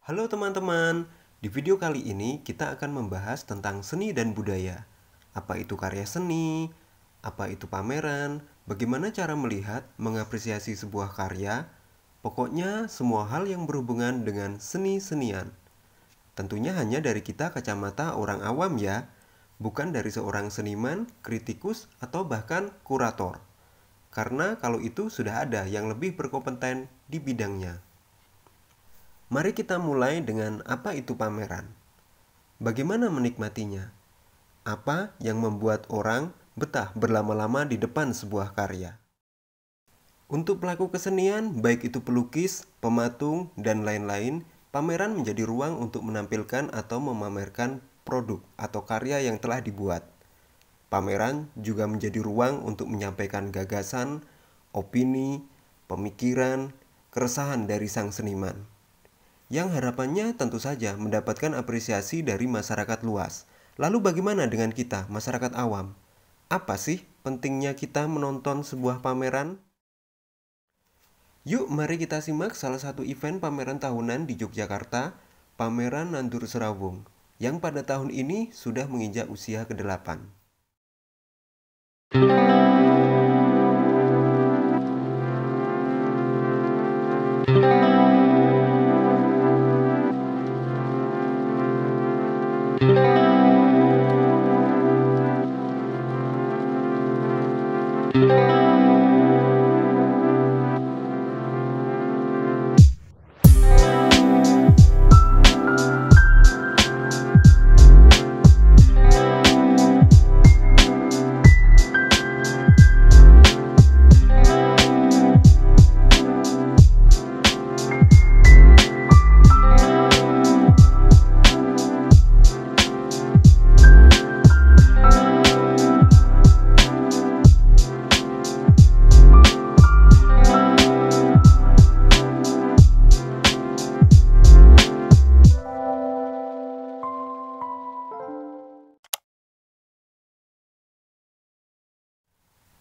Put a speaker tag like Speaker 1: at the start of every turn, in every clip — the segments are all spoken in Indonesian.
Speaker 1: Halo teman-teman, di video kali ini kita akan membahas tentang seni dan budaya. Apa itu karya seni? Apa itu pameran? Bagaimana cara melihat, mengapresiasi sebuah karya? Pokoknya semua hal yang berhubungan dengan seni-senian. Tentunya hanya dari kita kacamata orang awam ya, bukan dari seorang seniman, kritikus, atau bahkan kurator. Karena kalau itu sudah ada yang lebih berkompeten di bidangnya. Mari kita mulai dengan apa itu pameran. Bagaimana menikmatinya? Apa yang membuat orang betah berlama-lama di depan sebuah karya? Untuk pelaku kesenian, baik itu pelukis, pematung, dan lain-lain, pameran menjadi ruang untuk menampilkan atau memamerkan produk atau karya yang telah dibuat. Pameran juga menjadi ruang untuk menyampaikan gagasan, opini, pemikiran, keresahan dari sang seniman yang harapannya tentu saja mendapatkan apresiasi dari masyarakat luas. Lalu bagaimana dengan kita, masyarakat awam? Apa sih pentingnya kita menonton sebuah pameran? Yuk mari kita simak salah satu event pameran tahunan di Yogyakarta, Pameran Nandur Serawung, yang pada tahun ini sudah menginjak usia ke-8.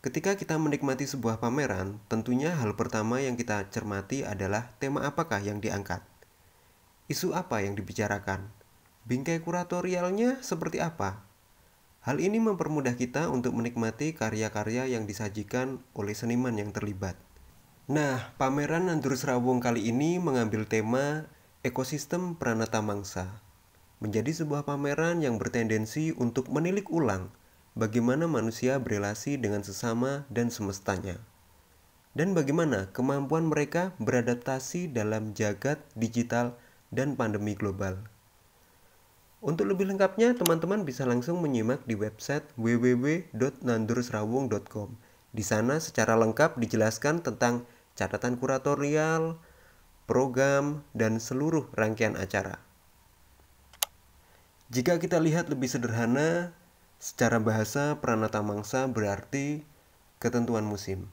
Speaker 1: Ketika kita menikmati sebuah pameran, tentunya hal pertama yang kita cermati adalah tema apakah yang diangkat. Isu apa yang dibicarakan? Bingkai kuratorialnya seperti apa? Hal ini mempermudah kita untuk menikmati karya-karya yang disajikan oleh seniman yang terlibat. Nah, pameran Andrus Rawung kali ini mengambil tema ekosistem pranata mangsa menjadi sebuah pameran yang bertendensi untuk menilik ulang bagaimana manusia berrelasi dengan sesama dan semestanya, dan bagaimana kemampuan mereka beradaptasi dalam jagat digital dan pandemi global. Untuk lebih lengkapnya, teman-teman bisa langsung menyimak di website www.nandursrawung.com. Di sana secara lengkap dijelaskan tentang catatan kuratorial, program, dan seluruh rangkaian acara. Jika kita lihat lebih sederhana, Secara bahasa, Pranata Mangsa berarti ketentuan musim.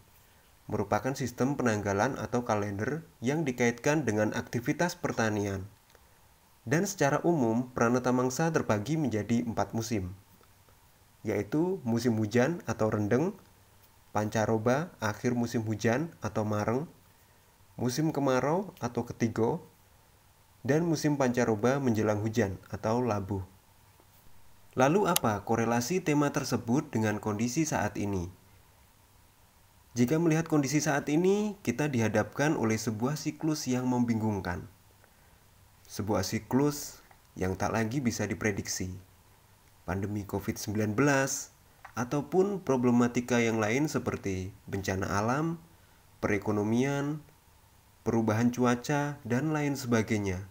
Speaker 1: Merupakan sistem penanggalan atau kalender yang dikaitkan dengan aktivitas pertanian. Dan secara umum, Pranata Mangsa terbagi menjadi empat musim, yaitu musim hujan atau rendeng, pancaroba akhir musim hujan atau mareng, musim kemarau atau ketigo, dan musim pancaroba menjelang hujan atau labuh. Lalu apa korelasi tema tersebut dengan kondisi saat ini? Jika melihat kondisi saat ini, kita dihadapkan oleh sebuah siklus yang membingungkan. Sebuah siklus yang tak lagi bisa diprediksi. Pandemi COVID-19 ataupun problematika yang lain seperti bencana alam, perekonomian, perubahan cuaca, dan lain sebagainya.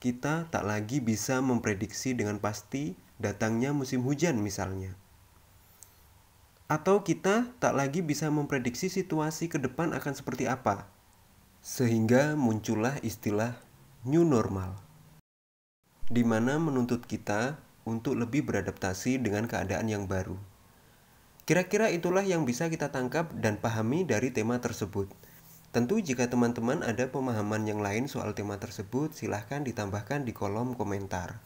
Speaker 1: Kita tak lagi bisa memprediksi dengan pasti datangnya musim hujan misalnya. Atau kita tak lagi bisa memprediksi situasi ke depan akan seperti apa. Sehingga muncullah istilah new normal. Di mana menuntut kita untuk lebih beradaptasi dengan keadaan yang baru. Kira-kira itulah yang bisa kita tangkap dan pahami dari tema tersebut. Tentu jika teman-teman ada pemahaman yang lain soal tema tersebut, silahkan ditambahkan di kolom komentar.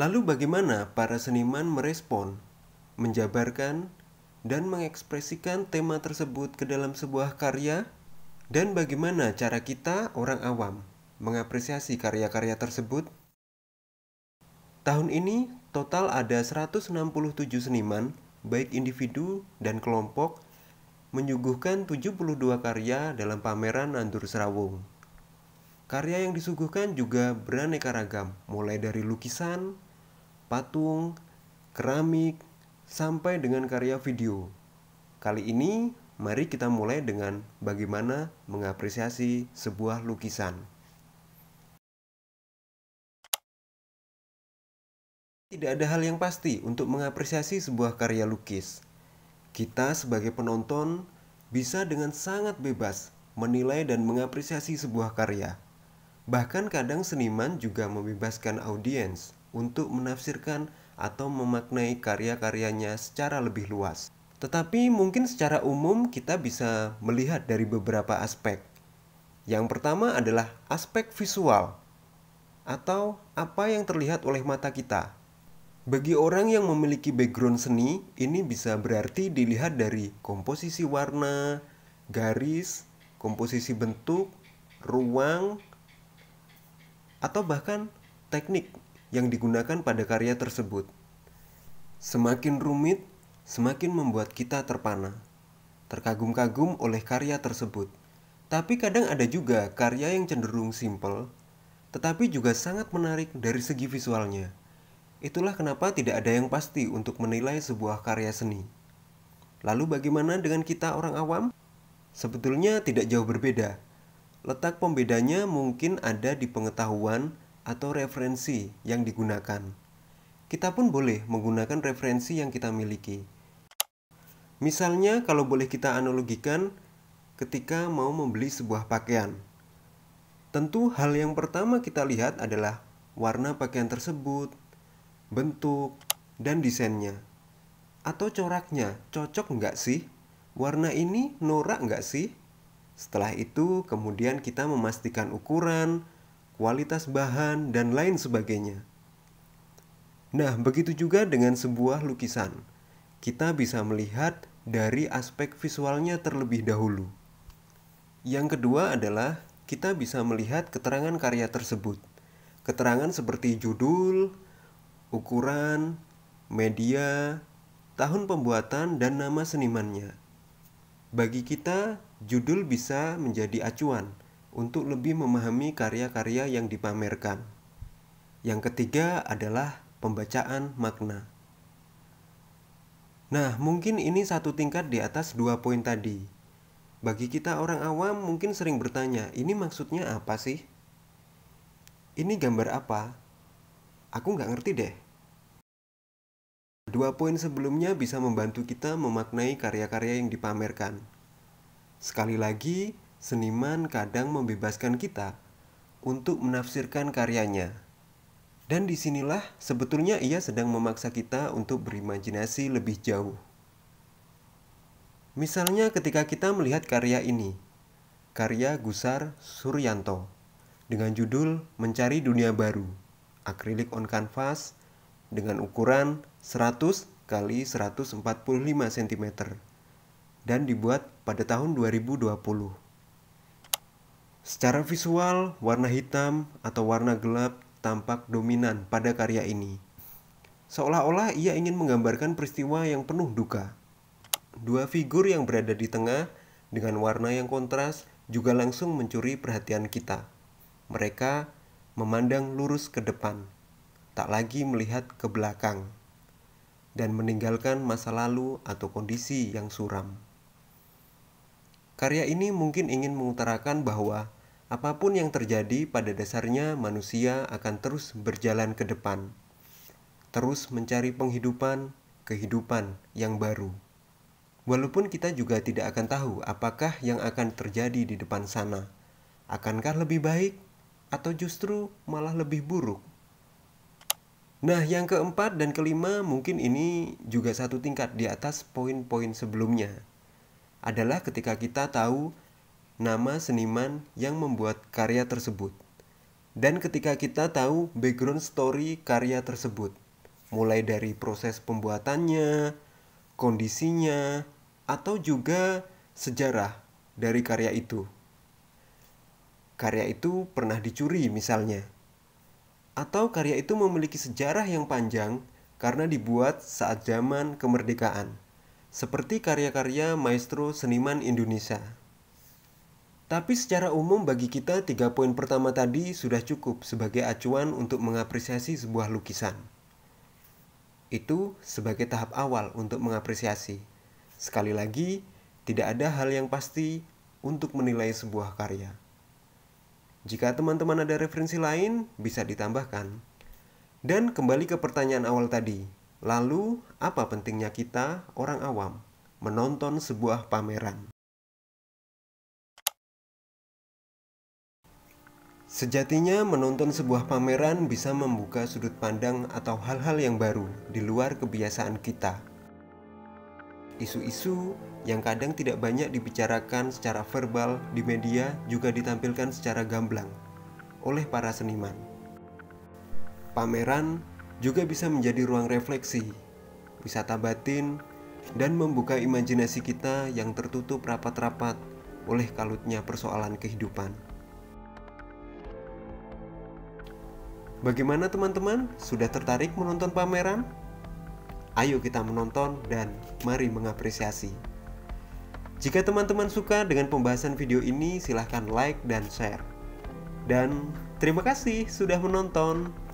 Speaker 1: Lalu bagaimana para seniman merespon, menjabarkan, dan mengekspresikan tema tersebut ke dalam sebuah karya? Dan bagaimana cara kita, orang awam, mengapresiasi karya-karya tersebut? Tahun ini, total ada 167 seniman, baik individu dan kelompok, menyuguhkan 72 karya dalam pameran Andur Serawung. Karya yang disuguhkan juga beraneka ragam, mulai dari lukisan, patung, keramik, sampai dengan karya video. Kali ini, mari kita mulai dengan bagaimana mengapresiasi sebuah lukisan. Tidak ada hal yang pasti untuk mengapresiasi sebuah karya lukis. Kita sebagai penonton bisa dengan sangat bebas menilai dan mengapresiasi sebuah karya. Bahkan kadang seniman juga membebaskan audiens untuk menafsirkan atau memaknai karya-karyanya secara lebih luas. Tetapi mungkin secara umum kita bisa melihat dari beberapa aspek. Yang pertama adalah aspek visual atau apa yang terlihat oleh mata kita. Bagi orang yang memiliki background seni, ini bisa berarti dilihat dari komposisi warna, garis, komposisi bentuk, ruang, atau bahkan teknik yang digunakan pada karya tersebut. Semakin rumit, semakin membuat kita terpana, terkagum-kagum oleh karya tersebut. Tapi kadang ada juga karya yang cenderung simple, tetapi juga sangat menarik dari segi visualnya. Itulah kenapa tidak ada yang pasti untuk menilai sebuah karya seni. Lalu bagaimana dengan kita orang awam? Sebetulnya tidak jauh berbeda. Letak pembedanya mungkin ada di pengetahuan atau referensi yang digunakan. Kita pun boleh menggunakan referensi yang kita miliki. Misalnya, kalau boleh kita analogikan, ketika mau membeli sebuah pakaian, tentu hal yang pertama kita lihat adalah warna pakaian tersebut, bentuk, dan desainnya, atau coraknya cocok nggak sih? Warna ini norak nggak sih? Setelah itu, kemudian kita memastikan ukuran, kualitas bahan, dan lain sebagainya. Nah, begitu juga dengan sebuah lukisan. Kita bisa melihat dari aspek visualnya terlebih dahulu. Yang kedua adalah kita bisa melihat keterangan karya tersebut. Keterangan seperti judul, ukuran, media, tahun pembuatan, dan nama senimannya. Bagi kita, judul bisa menjadi acuan, untuk lebih memahami karya-karya yang dipamerkan. Yang ketiga adalah pembacaan makna. Nah, mungkin ini satu tingkat di atas dua poin tadi. Bagi kita orang awam mungkin sering bertanya, ini maksudnya apa sih? Ini gambar apa? Aku nggak ngerti deh. Dua poin sebelumnya bisa membantu kita memaknai karya-karya yang dipamerkan. Sekali lagi, seniman kadang membebaskan kita untuk menafsirkan karyanya. Dan disinilah sebetulnya ia sedang memaksa kita untuk berimajinasi lebih jauh. Misalnya ketika kita melihat karya ini, karya Gusar Suryanto, dengan judul Mencari Dunia Baru, akrilik on canvas dengan ukuran 100 kali 145 cm dan dibuat pada tahun 2020. Secara visual, warna hitam atau warna gelap tampak dominan pada karya ini. Seolah-olah ia ingin menggambarkan peristiwa yang penuh duka. Dua figur yang berada di tengah dengan warna yang kontras juga langsung mencuri perhatian kita. Mereka memandang lurus ke depan, tak lagi melihat ke belakang, dan meninggalkan masa lalu atau kondisi yang suram. Karya ini mungkin ingin mengutarakan bahwa Apapun yang terjadi, pada dasarnya manusia akan terus berjalan ke depan, terus mencari penghidupan, kehidupan yang baru. Walaupun kita juga tidak akan tahu apakah yang akan terjadi di depan sana, akankah lebih baik atau justru malah lebih buruk. Nah, yang keempat dan kelima mungkin ini juga satu tingkat di atas poin-poin sebelumnya, adalah ketika kita tahu nama seniman yang membuat karya tersebut. Dan ketika kita tahu background story karya tersebut, mulai dari proses pembuatannya, kondisinya, atau juga sejarah dari karya itu. Karya itu pernah dicuri misalnya. Atau karya itu memiliki sejarah yang panjang karena dibuat saat zaman kemerdekaan seperti karya-karya maestro seniman Indonesia. Tapi secara umum bagi kita tiga poin pertama tadi sudah cukup sebagai acuan untuk mengapresiasi sebuah lukisan. Itu sebagai tahap awal untuk mengapresiasi. Sekali lagi, tidak ada hal yang pasti untuk menilai sebuah karya. Jika teman-teman ada referensi lain, bisa ditambahkan. Dan kembali ke pertanyaan awal tadi. Lalu, apa pentingnya kita, orang awam, menonton sebuah pameran? Sejatinya, menonton sebuah pameran bisa membuka sudut pandang atau hal-hal yang baru di luar kebiasaan kita. Isu-isu yang kadang tidak banyak dibicarakan secara verbal di media juga ditampilkan secara gamblang oleh para seniman. Pameran juga bisa menjadi ruang refleksi, wisata batin, dan membuka imajinasi kita yang tertutup rapat-rapat oleh kalutnya persoalan kehidupan. Bagaimana teman-teman? Sudah tertarik menonton pameran? Ayo kita menonton dan mari mengapresiasi. Jika teman-teman suka dengan pembahasan video ini, silahkan like dan share. Dan terima kasih sudah menonton.